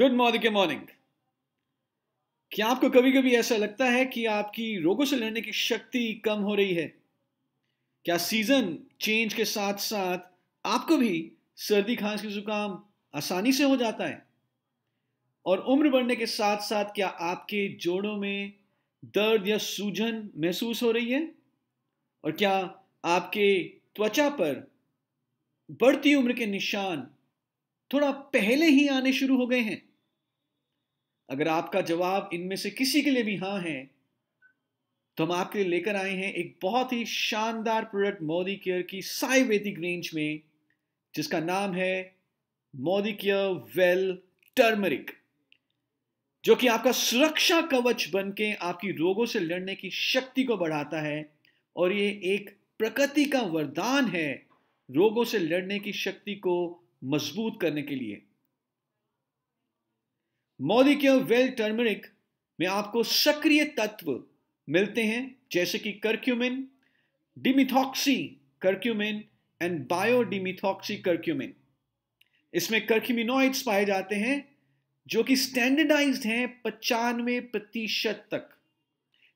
good morning के morning क्या आपको कभी कभी ऐसा लगता है कि आपकी रोगों से लड़ने की शक्ति कम हो रही है क्या सीजन चेंज के साथ साथ आपको भी सर्दी खांसी जुकाम आसानी से हो जाता है और उम्र बढ़ने के साथ साथ क्या आपके जोड़ों में दर्द या सूजन महसूस हो रही है और क्या आपके त्वचा पर बढ़ती उम्र के निशान थोड़ा पहले ही आने शुरू हो गए हैं अगर आपका जवाब इनमें से किसी के लिए भी हाँ है तो हम आपके लिए लेकर आए हैं एक बहुत ही शानदार प्रोडक्ट मोदी केयर की साई वैदिक रेंज में जिसका नाम है मोदी केयर वेल टर्मरिक जो कि आपका सुरक्षा कवच बन के आपकी रोगों से लड़ने की शक्ति को बढ़ाता है और ये एक प्रकृति का वरदान है रोगों से लड़ने की शक्ति को मजबूत करने के लिए मौलिक्यूल वेल टर्मरिक में आपको सक्रिय तत्व मिलते हैं जैसे कि curcumin demethoxy curcumin and bisdemethoxy curcumin इसमें कर्क्यूमिनोइड्स पाए जाते हैं जो कि स्टैंडर्डाइज्ड हैं पचानवे प्रतिशत तक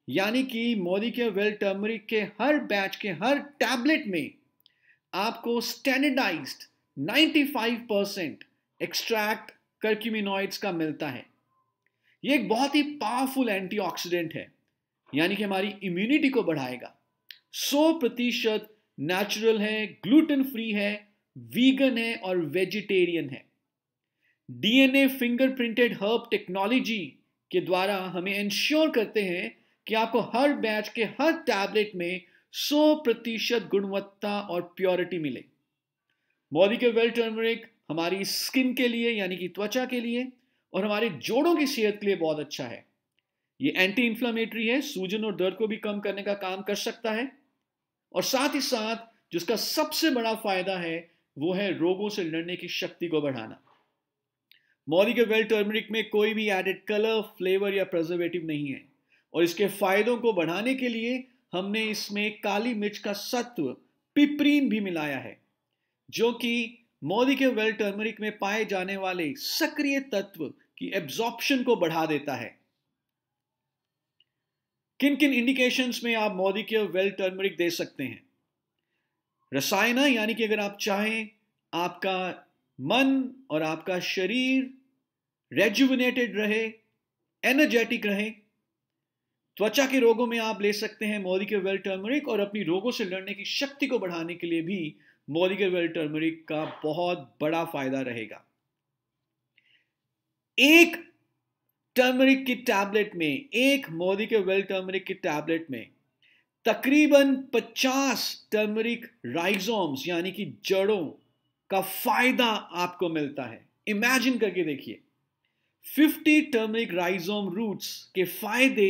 यानी कि मोरिके वेल टर्मरिक के हर बैच के हर टैबलेट में आपको स्टैंडर्डाइज्ड 95 परसेंट एक्सट्रैक्ट करक्यूमिनोइड्स का मिलता है ये एक बहुत ही पावरफुल एंटीऑक्सीडेंट है यानी कि हमारी इम्यूनिटी को बढ़ाएगा 100 प्रतिशत नेचुरल है ग्लूटेन फ्री है वीगन है और वेजिटेरियन है डीएनए फिंगरप्रिंटेड हर्ब टेक्नोलॉजी के द्वारा हमें इंश्योर करते हैं कि आपको हर बैच के हर टैबलेट में 100 प्रतिशत गुणवत्ता और प्योरिटी मिले मोदी के वेल टर्मरिक हमारी स्किन के लिए यानी कि त्वचा के लिए और हमारे जोड़ों की सेहत के लिए बहुत अच्छा है ये एंटी इन्फ्लामेटरी है सूजन और दर्द को भी कम करने का काम कर सकता है और साथ ही साथ जिसका सबसे बड़ा फायदा है वो है रोगों से लड़ने की शक्ति को बढ़ाना मौरी के वेल टर्मरिक में कोई भी एडेड कलर फ्लेवर या प्रजर्वेटिव नहीं है और इसके फायदों को बढ़ाने के लिए हमने इसमें काली मिर्च का सत्व पिपरीन भी मिलाया है जो कि मोदी के वेल टर्मरिक में पाए जाने वाले सक्रिय तत्व की एब्जॉर्प्शन को बढ़ा देता है किन किन इंडिकेशंस में आप मोदी के वेल टर्मरिक दे सकते हैं रसायना यानी कि अगर आप चाहें आपका मन और आपका शरीर रेजुविनेटेड रहे एनर्जेटिक रहे त्वचा के रोगों में आप ले सकते हैं मोदी के वेल टर्मरिक और अपनी रोगों से लड़ने की शक्ति को बढ़ाने के लिए भी मोरिगर वेल टर्मरिक का बहुत बड़ा फायदा रहेगा एक टर्मरिक की टैबलेट में एक मोदी के वेल टर्मरिक की टैबलेट में तकरीबन 50 टर्मरिक राइजोम्स यानी कि जड़ों का फायदा आपको मिलता है इमेजिन करके देखिए 50 टर्मरिक राइजोम रूट्स के फायदे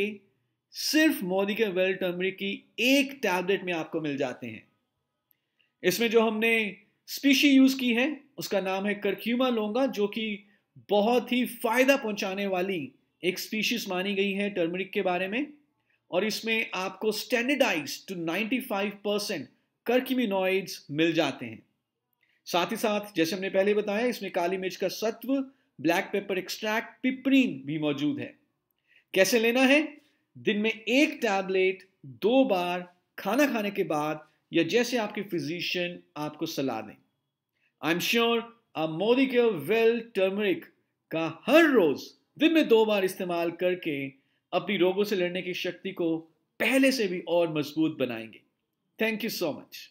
सिर्फ मोदी के वेल टर्मरिक की एक टैबलेट में आपको मिल जाते हैं इसमें जो हमने स्पीशी यूज की है उसका नाम है करक्यूमा लोंगा जो कि बहुत ही फायदा पहुंचाने वाली एक स्पीशीज मानी गई है टर्मरिक के बारे में और इसमें आपको स्टैंडर्डाइज टू 95 परसेंट करक्यूमिनोइड्स मिल जाते हैं साथ ही साथ जैसे हमने पहले बताया इसमें काली मिर्च का सत्व ब्लैक पेपर एक्सट्रैक्ट पिपरीन भी मौजूद है कैसे लेना है दिन में एक टैबलेट दो बार खाना खाने के बाद या जैसे आपके फिजिशियन आपको सलाह दें आई एम श्योर आप मोदी के वेल टर्मरिक का हर रोज दिन में दो बार इस्तेमाल करके अपनी रोगों से लड़ने की शक्ति को पहले से भी और मजबूत बनाएंगे थैंक यू सो मच